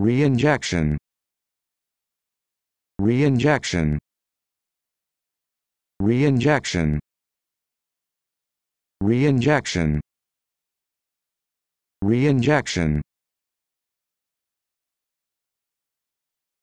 Reinjection. Reinjection. Reinjection. Reinjection. Reinjection.